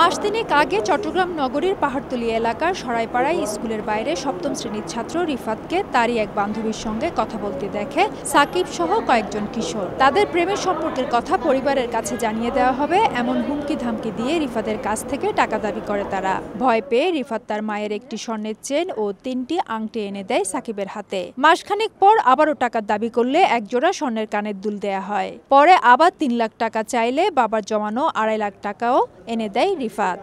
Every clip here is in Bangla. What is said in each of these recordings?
মাস তিনেক আগে চট্টগ্রাম নগরীর পাহাড়তলি এলাকার সরাইপাড়ায় স্কুলের বাইরে সপ্তম শ্রেণীর ছাত্র রিফাতকে তারই এক বান্ধবীর সঙ্গে কথা বলতে দেখে সাকিব সহ কয়েকজন কিশোর তাদের প্রেমের সম্পর্কের কথা পরিবারের কাছে জানিয়ে দেওয়া হবে এমন হুমকি ধামকি দিয়ে রিফাতের কাছ থেকে টাকা দাবি করে তারা ভয় পেয়ে রিফাত তার মায়ের একটি স্বর্ণের চেন ও তিনটি আংটি এনে দেয় সাকিবের হাতে মাসখানেক পর আবারও টাকার দাবি করলে একজোড়া স্বর্ণের কানের দুল দেয়া হয় পরে আবার তিন লাখ টাকা চাইলে বাবার জমানো আড়াই লাখ টাকাও এনে দেয় রিফাত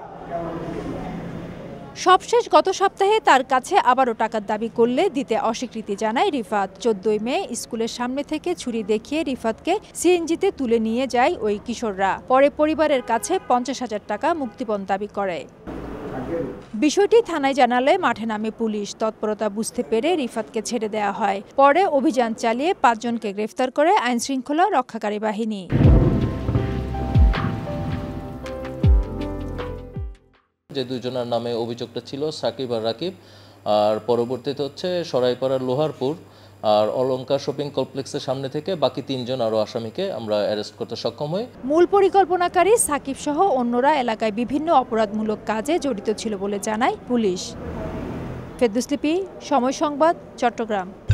সবশেষ গত সপ্তাহে তার কাছে আবারও টাকার দাবি করলে দিতে অস্বীকৃতি জানায় রিফাত চোদ্দই মে স্কুলের সামনে থেকে ছুরি দেখিয়ে রিফাতকে সিএনজিতে তুলে নিয়ে যায় ওই কিশোররা পরে পরিবারের কাছে পঞ্চাশ হাজার টাকা মুক্তিপণ দাবি করে বিষয়টি থানায় জানালে মাঠে নামে পুলিশ তৎপরতা বুঝতে পেরে রিফাতকে ছেড়ে দেয়া হয় পরে অভিযান চালিয়ে পাঁচজনকে গ্রেফতার করে আইনশৃঙ্খলা রক্ষাকারী বাহিনী যে দুজনের নামে অভিযোগটা ছিল সাকিব আর রাকিব আর পরবর্তীতে হচ্ছে সরাইপাড়ার লোহারপুর আর অলঙ্কার শপিং কমপ্লেক্সের সামনে থেকে বাকি তিনজন আরও আসামিকে আমরা অ্যারেস্ট করতে সক্ষম হই মূল পরিকল্পনাকারী সাকিব সহ অন্যরা এলাকায় বিভিন্ন অপরাধমূলক কাজে জড়িত ছিল বলে জানায় পুলিশ ফেরদুসলিপি সময় সংবাদ চট্টগ্রাম